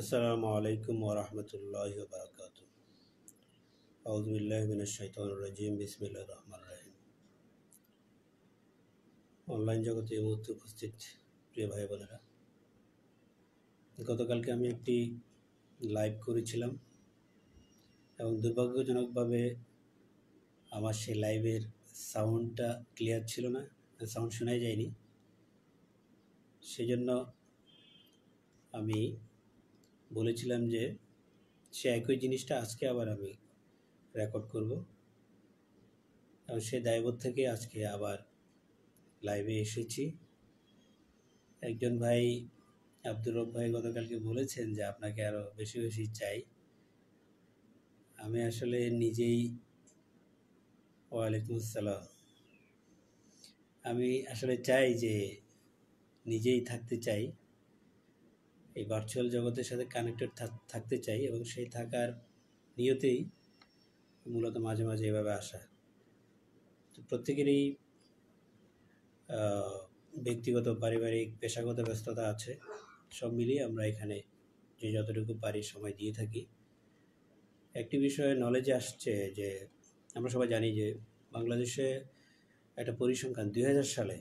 আসসালামু আলাইকুম ওরহমতুল্লাহ বারকাত আউজবিল্লাহ মিনাশাইতান রাজিম বিসমিল্লা রহমান রাহিম অনলাইন জগতে এই মুহূর্তে উপস্থিত প্রিয় ভাই বোনেরা গতকালকে আমি একটি লাইভ করেছিলাম এবং দুর্ভাগ্যজনকভাবে আমার সেই লাইভের সাউন্ডটা ক্লিয়ার ছিল না সাউন্ড শোনাই যায়নি সেজন্য আমি বলেছিলাম যে সে একই জিনিসটা আজকে আবার আমি রেকর্ড করব এবং সে দায়বোধ থেকে আজকে আবার লাইভে এসেছি একজন ভাই আব্দুর রব ভাই গতকালকে বলেছেন যে আপনাকে আরও বেশি বেশি চাই আমি আসলে নিজেই ওয়ালাইকুম আসসালাম আমি আসলে চাই যে নিজেই থাকতে চাই এই ভার্চুয়াল জগতের সাথে কানেক্টেড থাকতে চাই এবং সেই থাকার নিয়তেই মূলত মাঝে মাঝে এভাবে আসা তো প্রত্যেকেরই ব্যক্তিগত পারিবারিক পেশাগত ব্যস্ততা আছে সব মিলিয়ে আমরা এখানে যে যতটুকু পারি সময় দিয়ে থাকি একটি বিষয়ে নলেজে আসছে যে আমরা সবাই জানি যে বাংলাদেশে একটা পরিসংখ্যান দুই সালে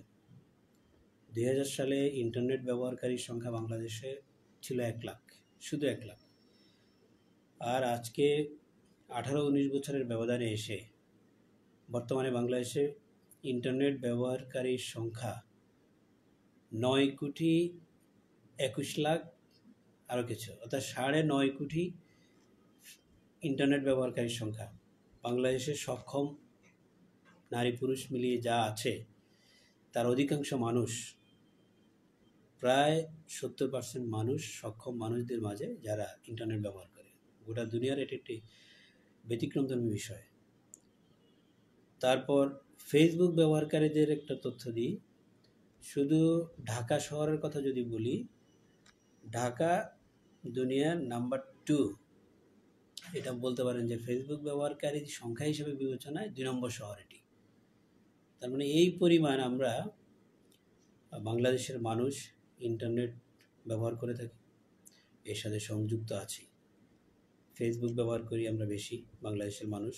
দুই সালে ইন্টারনেট ব্যবহারকারীর সংখ্যা বাংলাদেশে ছিল এক লাখ শুধু এক লাখ আর আজকে আঠারো উনিশ বছরের ব্যবধানে এসে বর্তমানে বাংলাদেশে ইন্টারনেট ব্যবহারকারীর সংখ্যা নয় কোটি একুশ লাখ আরও কিছু অর্থাৎ সাড়ে নয় কোটি ইন্টারনেট ব্যবহারকারীর সংখ্যা বাংলাদেশে সক্ষম নারী পুরুষ মিলিয়ে যা আছে তার অধিকাংশ মানুষ প্রায় সত্তর পার্সেন্ট মানুষ সক্ষম মানুষদের মাঝে যারা ইন্টারনেট ব্যবহার করে গোটা দুনিয়ার এটি একটি ব্যতিক্রমধর্মী বিষয় তারপর ফেসবুক ব্যবহারকারীদের একটা তথ্য দিই শুধু ঢাকা শহরের কথা যদি বলি ঢাকা দুনিয়ার নাম্বার টু এটা বলতে পারেন যে ফেসবুক ব্যবহারকারী সংখ্যা হিসেবে বিবেচনায় দুই নম্বর শহর এটি তার মানে এই পরিমাণ আমরা বাংলাদেশের মানুষ ইন্টারনেট ব্যবহার করে থাকি এর সাথে সংযুক্ত আছি ফেসবুক ব্যবহার করি আমরা বেশি বাংলাদেশের মানুষ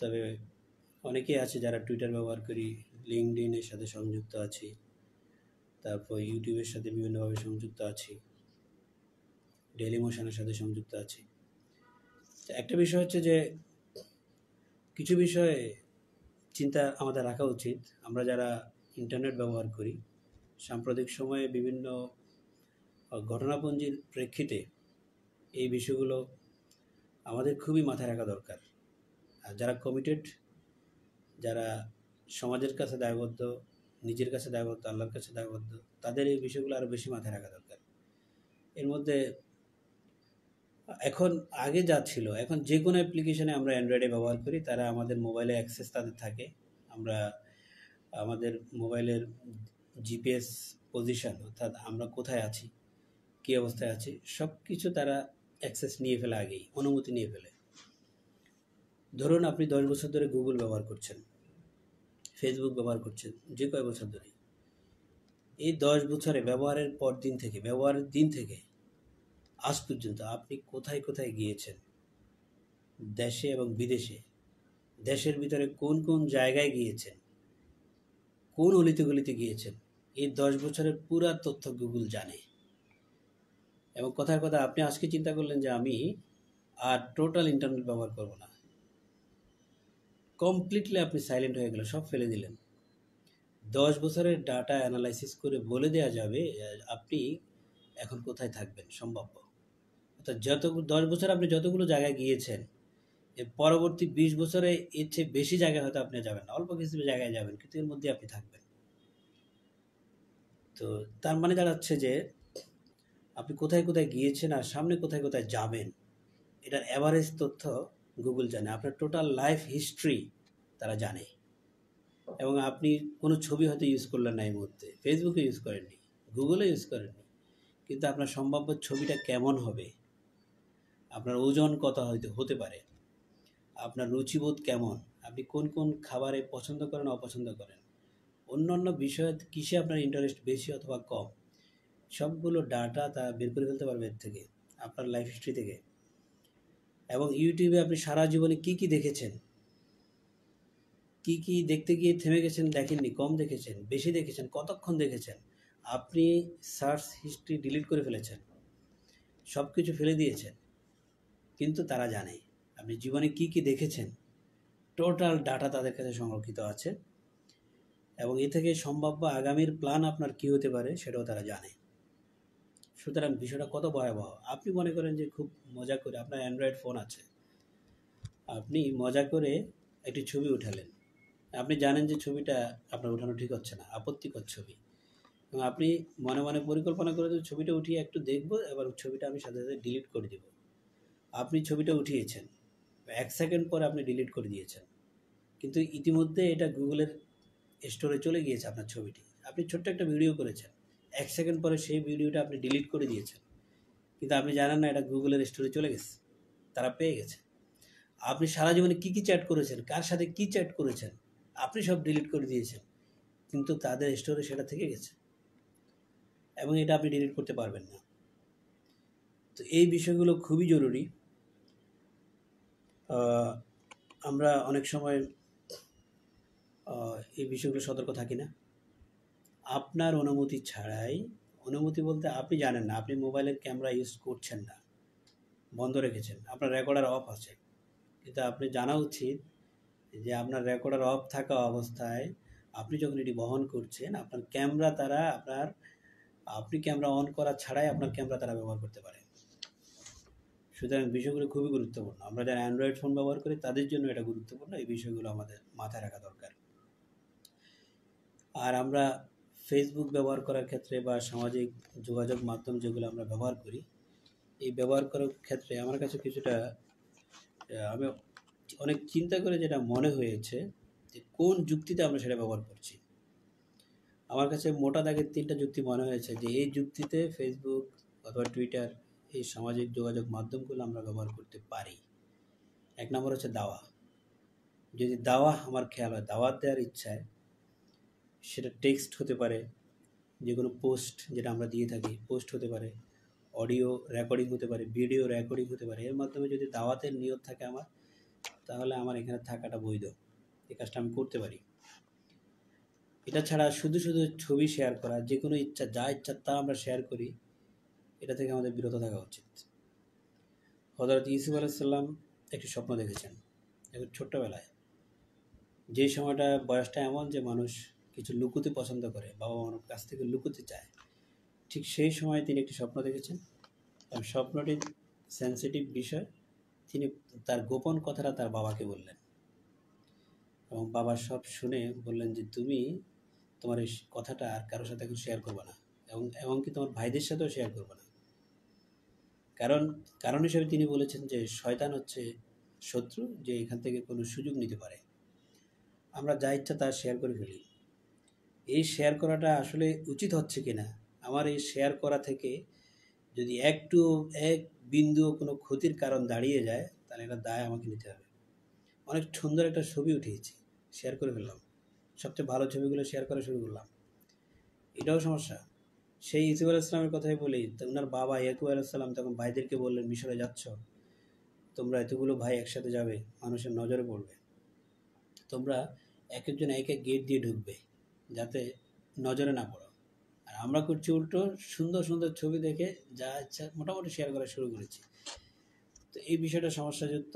তবে অনেকেই আছে যারা টুইটার ব্যবহার করি ইনের সাথে সংযুক্ত আছি তারপর ইউটিউবের সাথে বিভিন্নভাবে সংযুক্ত আছি ডেলি মোশনের সাথে সংযুক্ত আছি একটা বিষয় হচ্ছে যে কিছু বিষয়ে চিন্তা আমাদের রাখা উচিত আমরা যারা ইন্টারনেট ব্যবহার করি সাম্প্রতিক সময়ে বিভিন্ন ঘটনাপঞ্জির প্রেক্ষিতে এই বিষয়গুলো আমাদের খুবই মাথায় রাখা দরকার আর যারা কমিটেড যারা সমাজের কাছে দায়বদ্ধ নিজের কাছে দায়বদ্ধ আল্লাহর কাছে দায়বদ্ধ তাদের এই বিষয়গুলো আরও বেশি মাথায় রাখা দরকার এর মধ্যে এখন আগে যা ছিল এখন যে কোনো অ্যাপ্লিকেশানে আমরা অ্যান্ড্রয়েডে ব্যবহার করি তারা আমাদের মোবাইলে অ্যাক্সেস তাদের থাকে আমরা আমাদের মোবাইলের জিপিএস পজিশন অর্থাৎ আমরা কোথায় আছি কী অবস্থায় আছি সব কিছু তারা অ্যাক্সেস নিয়ে ফেলে আগেই অনুমতি নিয়ে ফেলে ধরুন আপনি দশ বছর ধরে গুগল ব্যবহার করছেন ফেসবুক ব্যবহার করছেন যে কয় বছর ধরে এই দশ বছরে ব্যবহারের পর দিন থেকে ব্যবহারের দিন থেকে আজ পর্যন্ত আপনি কোথায় কোথায় গিয়েছেন দেশে এবং বিদেশে দেশের ভিতরে কোন কোন জায়গায় গিয়েছেন কোন অলিতে গলিতে গিয়েছেন এই দশ বছরের পুরা তথ্য গুগল জানে এবং কথার কথা আপনি আজকে চিন্তা করলেন যে আমি আর টোটাল ইন্টারনেট ব্যবহার করব না কমপ্লিটলি আপনি সাইলেন্ট হয়ে গেল সব ফেলে দিলেন দশ বছরের ডাটা অ্যানালাইসিস করে বলে দেওয়া যাবে আপনি এখন কোথায় থাকবেন সম্ভাব্য অর্থাৎ যত দশ বছর আপনি যতগুলো জায়গায় গিয়েছেন এর পরবর্তী বিশ বছরে এর চেয়ে বেশি জায়গায় হয়তো আপনি যাবেন অল্প কিছু জায়গায় যাবেন কিন্তু এর মধ্যে আপনি থাকবেন তো তার মানে দাঁড়াচ্ছে যে আপনি কোথায় কোথায় গিয়েছেন আর সামনে কোথায় কোথায় যাবেন এটার অ্যাভারেজ তথ্য গুগল জানে আপনার টোটাল লাইফ হিস্ট্রি তারা জানে এবং আপনি কোনো ছবি হয়তো ইউজ করলেন না এই মুহূর্তে ফেসবুকে ইউজ করেননি গুগলে ইউজ করেননি কিন্তু আপনার সম্ভাব্য ছবিটা কেমন হবে আপনার ওজন কত হয়তো হতে পারে আপনার রুচিবোধ কেমন আপনি কোন কোন খাবারে পছন্দ করেন অপছন্দ করেন অন্যান্য বিষয়ে কিসে আপনার ইন্টারেস্ট বেশি অথবা কম সবগুলো ডাটা তারা বের করে ফেলতে পারবে এর থেকে আপনার লাইফ হিস্ট্রি থেকে এবং ইউটিউবে আপনি সারা জীবনে কি কি দেখেছেন কি কি দেখতে গিয়ে থেমে গেছেন দেখেননি কম দেখেছেন বেশি দেখেছেন কতক্ষণ দেখেছেন আপনি সার্চ হিস্ট্রি ডিলিট করে ফেলেছেন সব কিছু ফেলে দিয়েছেন কিন্তু তারা জানে আপনি জীবনে কি কি দেখেছেন টোটাল ডাটা তাদের কাছে সংরক্ষিত আছে এবং এ থেকে সম্ভাব্য আগামীর প্ল্যান আপনার কী হতে পারে সেটাও তারা জানে সুতরাং বিষয়টা কত ভয়াবহ আপনি মনে করেন যে খুব মজা করে আপনার অ্যান্ড্রয়েড ফোন আছে আপনি মজা করে একটি ছবি উঠালেন আপনি জানেন যে ছবিটা আপনার উঠানো ঠিক হচ্ছে না আপত্তিকর ছবি এবং আপনি মনে মনে পরিকল্পনা করে যে ছবিটা উঠিয়ে একটু দেখব এবার ছবিটা আমি সাথে সাথে ডিলিট করে দেব আপনি ছবিটা উঠিয়েছেন এক সেকেন্ড পরে আপনি ডিলিট করে দিয়েছেন কিন্তু ইতিমধ্যে এটা গুগলের স্টোরে চলে গিয়েছে আপনার ছবিটি আপনি ছোট্ট একটা ভিডিও করেছেন এক সেকেন্ড পরে সেই ভিডিওটা আপনি ডিলিট করে দিয়েছেন কিন্তু আপনি জানেন না এটা গুগলের স্টোরে চলে গেছে তারা পেয়ে গেছে আপনি সারা জীবনে কী কী চ্যাট করেছেন কার সাথে কী চ্যাট করেছেন আপনি সব ডিলিট করে দিয়েছেন কিন্তু তাদের স্টোরে সেটা থেকে গেছে এবং এটা আপনি ডিলিট করতে পারবেন না তো এই বিষয়গুলো খুবই জরুরি আমরা অনেক সময় হয় এই বিষয়গুলো সতর্ক থাকি না আপনার অনুমতি ছাড়াই অনুমতি বলতে আপনি জানেন না আপনি মোবাইলের ক্যামেরা ইউজ করছেন না বন্ধ রেখেছেন আপনার রেকর্ডার অফ আছে কিন্তু আপনি জানা উচিত যে আপনার রেকর্ডার অফ থাকা অবস্থায় আপনি যখন এটি বহন করছেন আপনার ক্যামেরা তারা আপনার আপনি ক্যামেরা অন করা ছাড়াই আপনার ক্যামেরা তারা ব্যবহার করতে পারে সুতরাং বিষয়গুলো খুবই গুরুত্বপূর্ণ আমরা যারা অ্যান্ড্রয়েড ফোন ব্যবহার করি তাদের জন্য এটা গুরুত্বপূর্ণ এই বিষয়গুলো আমাদের মাথায় রাখা দরকার আর আমরা ফেসবুক ব্যবহার করার ক্ষেত্রে বা সামাজিক যোগাযোগ মাধ্যম যেগুলো আমরা ব্যবহার করি এই ব্যবহার করার ক্ষেত্রে আমার কাছে কিছুটা আমি অনেক চিন্তা করে যেটা মনে হয়েছে যে কোন যুক্তিতে আমরা সেটা ব্যবহার করছি আমার কাছে মোটা দাগের তিনটা যুক্তি মনে হয়েছে যে এই যুক্তিতে ফেসবুক অথবা টুইটার এই সামাজিক যোগাযোগ মাধ্যমগুলো আমরা ব্যবহার করতে পারি এক নম্বর হচ্ছে দাওয়া যদি দাওয়া আমার খেয়াল হয় দাওয়াত দেওয়ার ইচ্ছায় সেটা টেক্সট হতে পারে যে কোনো পোস্ট যেটা আমরা দিয়ে থাকি পোস্ট হতে পারে অডিও রেকর্ডিং হতে পারে ভিডিও রেকর্ডিং হতে পারে এর মাধ্যমে যদি দাওয়াতের নিয়োগ থাকে আমার তাহলে আমার এখানে থাকাটা বৈধ এই কাজটা আমি করতে পারি এটা ছাড়া শুধু শুধু ছবি শেয়ার করা যে কোনো ইচ্ছা যা ইচ্ছা তা আমরা শেয়ার করি এটা থেকে আমাদের বিরত থাকা উচিত হজরত ইসুফ আলাইসাল্লাম একটি স্বপ্ন দেখেছেন এখন ছোট্টবেলায় যে সময়টা বয়সটা এমন যে মানুষ কিছু লুকোতে পছন্দ করে বাবা মার কাছ থেকে লুকোতে চায় ঠিক সেই সময় তিনি একটি স্বপ্ন দেখেছেন এবং স্বপ্নটি সেন্সিটিভ বিষয় তিনি তার গোপন কথাটা তার বাবাকে বললেন এবং বাবা সব শুনে বললেন যে তুমি তোমার এই কথাটা আর কারোর সাথে এখন শেয়ার করবে না এবং এমনকি তোমার ভাইদের সাথেও শেয়ার করবে না কারণ কারণ হিসেবে তিনি বলেছেন যে শয়তান হচ্ছে শত্রু যে এখান থেকে কোনো সুযোগ নিতে পারে আমরা যা ইচ্ছা তা শেয়ার করে ফেলি এই শেয়ার করাটা আসলে উচিত হচ্ছে কি না আমার এই শেয়ার করা থেকে যদি একটু এক বিন্দু কোনো ক্ষতির কারণ দাঁড়িয়ে যায় তাহলে এটা দায় আমাকে নিতে হবে অনেক সুন্দর একটা ছবি উঠিয়েছি শেয়ার করে ফেললাম সবচেয়ে ভালো ছবিগুলো শেয়ার করা শুরু করলাম এটাও সমস্যা সেই ইসুফ আলাইসলামের কথাই বলি ওনার বাবা ইয়াকুব আলাইসাল্লাম তখন ভাইদেরকে বললেন মিশরে যাচ্ছ তোমরা এতগুলো ভাই একসাথে যাবে মানুষের নজরে পড়বে তোমরা এক একজন এক এক গেট দিয়ে ঢুকবে যাতে নজরে না পড়ো আর আমরা করছি উল্টো সুন্দর সুন্দর ছবি দেখে যা ইচ্ছা মোটামুটি শেয়ার করা শুরু করেছি তো এই বিষয়টা সমস্যাযুক্ত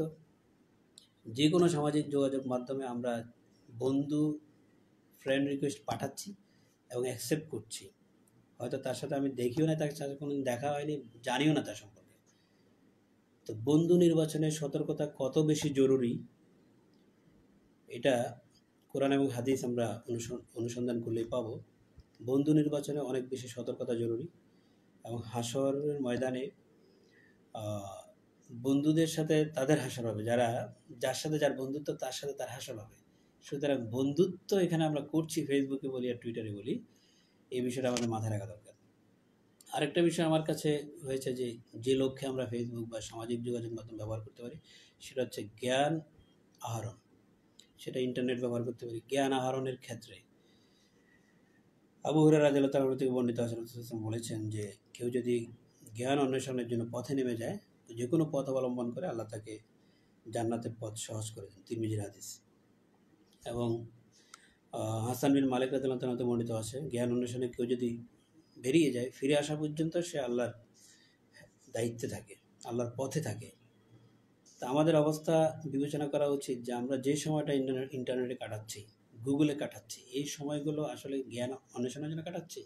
যে কোনো সামাজিক যোগাযোগ মাধ্যমে আমরা বন্ধু ফ্রেন্ড রিকোয়েস্ট পাঠাচ্ছি এবং অ্যাকসেপ্ট করছি হয়তো তার সাথে আমি দেখিও না তার সাথে কোনো দেখা হয়নি জানিও না তার সম্পর্কে তো বন্ধু নির্বাচনের সতর্কতা কত বেশি জরুরি এটা কোরআন এবং হাদিস আমরা অনুসন্ধান করলেই পাব বন্ধু নির্বাচনে অনেক বেশি সতর্কতা জরুরি এবং হাসরের ময়দানে বন্ধুদের সাথে তাদের হাসর হবে যারা যার সাথে যার বন্ধুত্ব তার সাথে তার হাসর হবে সুতরাং বন্ধুত্ব এখানে আমরা করছি ফেসবুকে বলি আর টুইটারে বলি এই বিষয়টা আমাদের মাথায় রাখা দরকার আরেকটা বিষয় আমার কাছে হয়েছে যে যে লক্ষ্যে আমরা ফেসবুক বা সামাজিক যোগাযোগ মাধ্যম ব্যবহার করতে পারি সেটা হচ্ছে জ্ঞান আহরণ সেটা ইন্টারনেট ব্যবহার করতে পারি জ্ঞান আহরণের ক্ষেত্রে আবু হুরার রাজিল্লা তাল থেকে বর্ণিত হাসলাম বলেছেন যে কেউ যদি জ্ঞান অন্বেষণের জন্য পথে নেমে যায় তো যে কোনো পথ অবলম্বন করে আল্লাহ তাকে জান্নাতের পথ সহজ করে দেন তিরমিজির হাদিস এবং হাসান বিন মালিক রাজিল্লা তালাতে বর্ণিত আছে জ্ঞান অন্বেষণে কেউ যদি বেরিয়ে যায় ফিরে আসা পর্যন্ত সে আল্লাহর দায়িত্বে থাকে আল্লাহর পথে থাকে তা আমাদের অবস্থা বিবেচনা করা উচিত যে আমরা যে সময়টা ইন্টারনেট ইন্টারনেটে কাটাচ্ছি গুগলে কাটাচ্ছি এই সময়গুলো আসলে জ্ঞান অন্বেষণের জন্য কাটাচ্ছি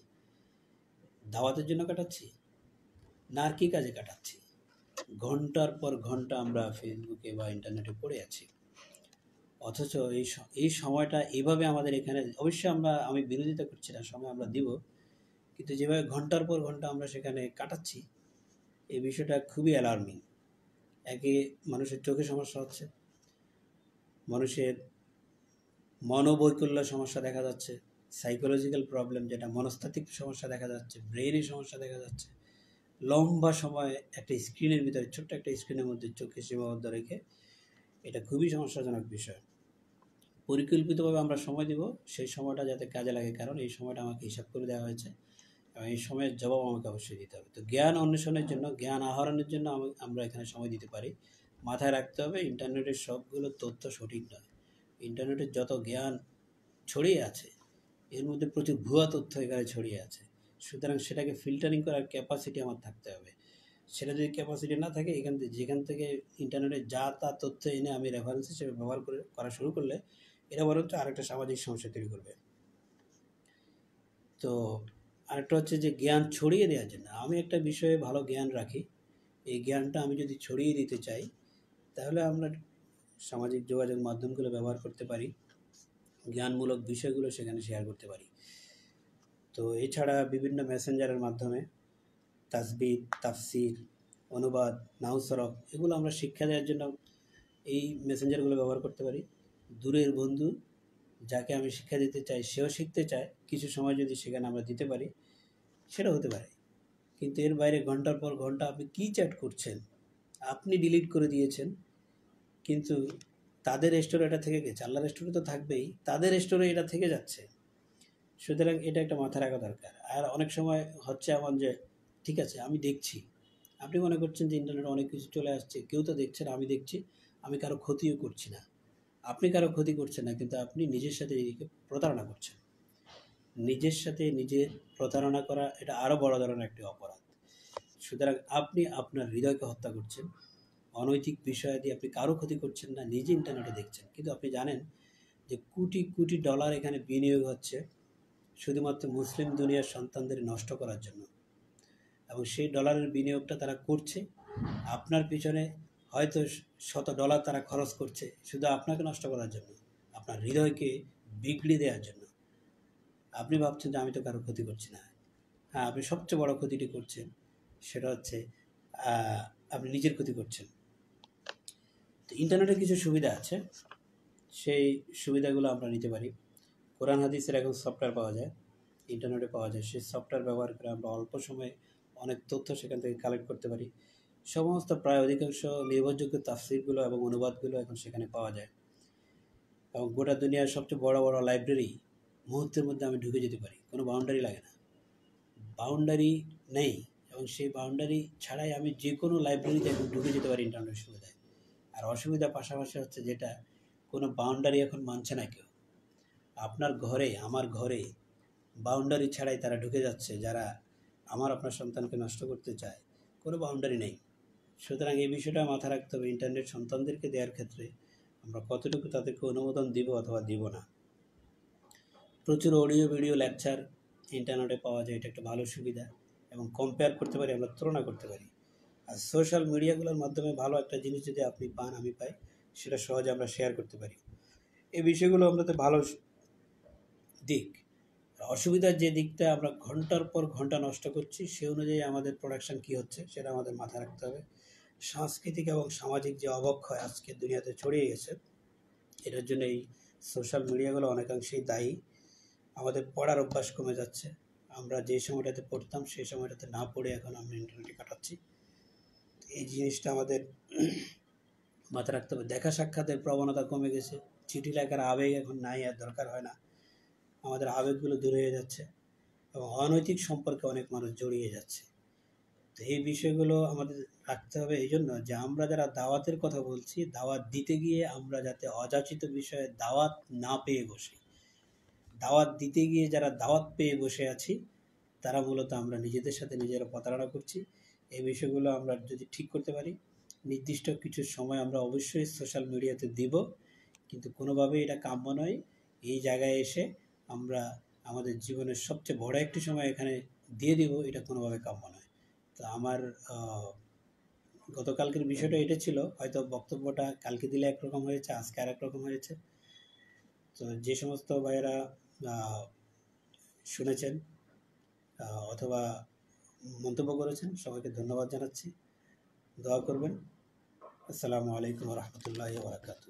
দাওয়াতের জন্য কাটাচ্ছি না কি কাজে কাটাচ্ছি ঘন্টার পর ঘন্টা আমরা ফেসবুকে বা ইন্টারনেটে পড়ে আছি অথচ এই এই সময়টা এইভাবে আমাদের এখানে অবশ্যই আমরা আমি বিরোধিতা করছি না সময় আমরা দিব কিন্তু যেভাবে ঘন্টার পর ঘন্টা আমরা সেখানে কাটাচ্ছি এই বিষয়টা খুবই অ্যালার্মিং একই মানুষের চোখে সমস্যা হচ্ছে মানুষের মনোবৈকল্য সমস্যা দেখা যাচ্ছে সাইকোলজিক্যাল প্রবলেম যেটা মনস্তাত্ত্বিক সমস্যা দেখা যাচ্ছে ব্রেনের সমস্যা দেখা যাচ্ছে লম্বা সময় একটা স্ক্রিনের ভিতরে ছোট্ট একটা স্ক্রিনের মধ্যে চোখে সীমাবদ্ধ রেখে এটা খুবই সমস্যাজনক বিষয় পরিকল্পিতভাবে আমরা সময় দিব সেই সময়টা যাতে কাজে লাগে কারণ এই সময়টা আমাকে হিসাব করে দেওয়া হয়েছে এবং এই সময়ের জবাব আমাকে অবশ্যই দিতে হবে তো জ্ঞান অন্বেষণের জন্য জ্ঞান আহরণের জন্য আমরা এখানে সময় দিতে পারি মাথায় রাখতে হবে ইন্টারনেটের সবগুলো তথ্য সঠিক নয় ইন্টারনেটের যত জ্ঞান ছড়িয়ে আছে এর মধ্যে প্রচুর ভুয়া তথ্য এখানে ছড়িয়ে আছে সুতরাং সেটাকে ফিল্টারিং করার ক্যাপাসিটি আমার থাকতে হবে সেটা যদি ক্যাপাসিটি না থাকে এখান থেকে যেখান থেকে ইন্টারনেটে যা তা তথ্য এনে আমি রেফারেন্স হিসেবে ব্যবহার করে করা শুরু করলে এটা বরঞ্চ আরেকটা সামাজিক সমস্যা তৈরি করবে তো আরেকটা হচ্ছে যে জ্ঞান ছড়িয়ে দেওয়ার জন্য আমি একটা বিষয়ে ভালো জ্ঞান রাখি এই জ্ঞানটা আমি যদি ছড়িয়ে দিতে চাই তাহলে আমরা সামাজিক যোগাযোগ মাধ্যমগুলো ব্যবহার করতে পারি জ্ঞানমূলক বিষয়গুলো সেখানে শেয়ার করতে পারি তো এছাড়া বিভিন্ন মেসেঞ্জারের মাধ্যমে তাসবিদ তাফসির অনুবাদ নাউসরফ এগুলো আমরা শিক্ষা দেওয়ার জন্য এই মেসেঞ্জারগুলো ব্যবহার করতে পারি দূরের বন্ধু যাকে আমি শিক্ষা দিতে চাই সেও শিখতে চায় কিছু সময় যদি সেখানে আমরা দিতে পারি সেটা হতে পারে কিন্তু এর বাইরে ঘন্টার পর ঘন্টা আপনি কী চ্যাট করছেন আপনি ডিলিট করে দিয়েছেন কিন্তু তাদের স্টোরে এটা থেকে গেছে আল্লাহ স্টোরে তো থাকবেই তাদের স্টোরে এটা থেকে যাচ্ছে সুতরাং এটা একটা মাথা রাখা দরকার আর অনেক সময় হচ্ছে এমন যে ঠিক আছে আমি দেখছি আপনি মনে করছেন যে ইন্টারনেটে অনেক কিছু চলে আসছে কেউ তো দেখছেন আমি দেখছি আমি কারো ক্ষতিও করছি না আপনি কারো ক্ষতি করছেন না কিন্তু আপনি নিজের সাথে নিজেকে প্রতারণা করছেন নিজের সাথে নিজের প্রতারণা করা এটা আরও বড় ধরনের একটি অপরাধ সুতরাং আপনি আপনার হৃদয়কে হত্যা করছেন অনৈতিক বিষয় দিয়ে আপনি কারো ক্ষতি করছেন না নিজে ইন্টারনেটে দেখছেন কিন্তু আপনি জানেন যে কোটি কোটি ডলার এখানে বিনিয়োগ হচ্ছে শুধুমাত্র মুসলিম দুনিয়ার সন্তানদের নষ্ট করার জন্য এবং সেই ডলারের বিনিয়োগটা তারা করছে আপনার পিছনে হয়তো শত ডলার তারা খরচ করছে শুধু আপনাকে নষ্ট করার জন্য আপনার হৃদয়কে বিগড়ে দেওয়ার জন্য আপনি ভাবছেন যে আমি তো কারো ক্ষতি করছি না হ্যাঁ আপনি সবচেয়ে বড় ক্ষতিটি করছেন সেটা হচ্ছে আপনি নিজের ক্ষতি করছেন তো ইন্টারনেটের কিছু সুবিধা আছে সেই সুবিধাগুলো আমরা নিতে পারি কোরআন হাদিসের এখন সফটওয়্যার পাওয়া যায় ইন্টারনেটে পাওয়া যায় সেই সফটওয়্যার ব্যবহার করে আমরা অল্প সময়ে অনেক তথ্য সেখান থেকে কালেক্ট করতে পারি সমস্ত প্রায় অধিকাংশ নির্ভরযোগ্য তাফসিরগুলো এবং অনুবাদগুলো এখন সেখানে পাওয়া যায় এবং গোটা দুনিয়ার সবচেয়ে বড় বড় লাইব্রেরি মুহূর্তের মধ্যে আমি ঢুকে যেতে পারি কোনো বাউন্ডারি লাগে না বাউন্ডারি নেই এবং সেই বাউন্ডারি ছাড়াই আমি যে কোনো লাইব্রেরিতে আমি ঢুকে যেতে পারি ইন্টারনেট সুবিধায় আর অসুবিধা পাশাপাশি হচ্ছে যেটা কোনো বাউন্ডারি এখন মানছে না কেউ আপনার ঘরে আমার ঘরে বাউন্ডারি ছাড়াই তারা ঢুকে যাচ্ছে যারা আমার আপনার সন্তানকে নষ্ট করতে চায় কোনো বাউন্ডারি নেই সুতরাং এই বিষয়টা মাথায় রাখতে হবে ইন্টারনেট সন্তানদেরকে দেওয়ার ক্ষেত্রে আমরা কতটুকু তাদেরকে অনুমোদন দিব অথবা দিব না প্রচুর অডিও ভিডিও লেকচার ইন্টারনেটে পাওয়া যায় এটা একটা ভালো সুবিধা এবং কম্পেয়ার করতে পারি আমরা তুলনা করতে পারি আর সোশ্যাল মিডিয়াগুলোর মাধ্যমে ভালো একটা জিনিস যদি আপনি পান আমি পাই সেটা সহজে আমরা শেয়ার করতে পারি এই বিষয়গুলো আমাদের ভালো দিক অসুবিধার যে দিকটা আমরা ঘন্টার পর ঘন্টা নষ্ট করছি সে অনুযায়ী আমাদের প্রোডাকশান কী হচ্ছে সেটা আমাদের মাথায় রাখতে হবে সাংস্কৃতিক এবং সামাজিক যে অবক্ষয় আজকে দুনিয়াতে ছড়িয়ে গেছে এটার জন্য এই সোশ্যাল মিডিয়াগুলো অনেকাংশেই দায়ী আমাদের পড়ার অভ্যাস কমে যাচ্ছে আমরা যে সময়টাতে পড়তাম সেই সময়টাতে না পড়ে এখন আমরা ইন্টারনেটে কাটাচ্ছি এই জিনিসটা আমাদের মাথায় রাখতে হবে দেখা সাক্ষাতের প্রবণতা কমে গেছে চিঠি লেখার আবেগ এখন নাই আর দরকার হয় না আমাদের আবেগগুলো দূরে হয়ে যাচ্ছে এবং অনৈতিক সম্পর্কে অনেক মানুষ জড়িয়ে যাচ্ছে তো এই বিষয়গুলো আমাদের রাখতে হবে এই জন্য যে আমরা যারা দাওয়াতের কথা বলছি দাওয়াত দিতে গিয়ে আমরা যাতে অযাচিত বিষয়ে দাওয়াত না পেয়ে বসি দাওয়াত দিতে গিয়ে যারা দাওয়াত পেয়ে বসে আছি তারা মূলত আমরা নিজেদের সাথে নিজেরা প্রতারণা করছি এই বিষয়গুলো আমরা যদি ঠিক করতে পারি নির্দিষ্ট কিছু সময় আমরা অবশ্যই সোশ্যাল মিডিয়াতে দিব কিন্তু কোনোভাবেই এটা কাম্য নয় এই জায়গায় এসে আমরা আমাদের জীবনের সবচেয়ে বড় একটি সময় এখানে দিয়ে দিব এটা কোনোভাবে কাম্য নয় তো আমার গতকালকের বিষয়টা এটা ছিল হয়তো বক্তব্যটা কালকে দিলে একরকম হয়েছে আজকে আর একরকম হয়েছে তো যে সমস্ত ভাইয়েরা শুনেছেন অথবা মন্তব্য করেছেন সবাইকে ধন্যবাদ জানাচ্ছি দোয়া করবেন আসসালামু আলাইকুম রহমতুল্লাহ বারাকাতু